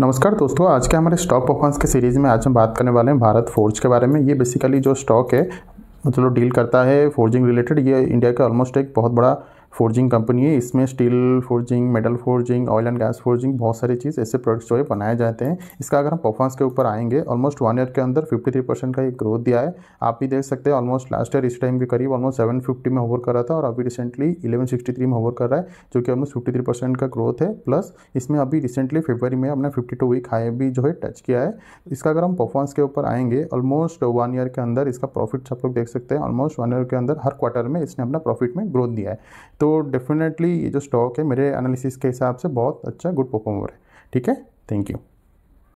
नमस्कार दोस्तों आज के हमारे स्टॉक परफॉर्मेंस के सीरीज़ में आज हम बात करने वाले हैं भारत फोर्ज के बारे में ये बेसिकली जो स्टॉक है मतलब डील करता है फोर्जिंग रिलेटेड ये इंडिया का ऑलमोस्ट एक बहुत बड़ा फोर्जिंग कंपनी है इसमें steel forging metal forging oil and gas forging बहुत सारी चीज़ ऐसे प्रोडक्ट्स जो है बनाए जाते हैं इसका अगर हम परफॉर्मेंस के ऊपर आएंगे ऑलमोस्ट वन ईयर के अंदर 53 परसेंट का एक ग्रोथ दिया है आप भी देख सकते हैं ऑलमोस्ट लास्ट ईयर इस टाइम के करीब ऑलमोस्ट फिफ्टी में होवर कर रहा था और अभी रिसेंटली थ्री में होवर कर रहा है जो कि ऑलमोस्ट थ्री परसेंट का ग्रोथ है प्लस इसमें अभी रिसेंटली फेबरी में अपना टू वीक हाई भी जो है टच किया है इसका अगर हम परफॉर्मेंस के ऊपर आएंगे ऑलमोस्ट वन ईयर के अंदर इसका प्रॉफिट आप लोग देख सकते हैं ऑलमोस्ट वन ईयर के अंदर हर क्वार्टर में इसने अपना प्रॉफिट में ग्रोथ दिया है तो तो डेफिनेटली ये जो स्टॉक है मेरे एनालिसिस के हिसाब से बहुत अच्छा गुड परफॉर्मर है ठीक है थैंक यू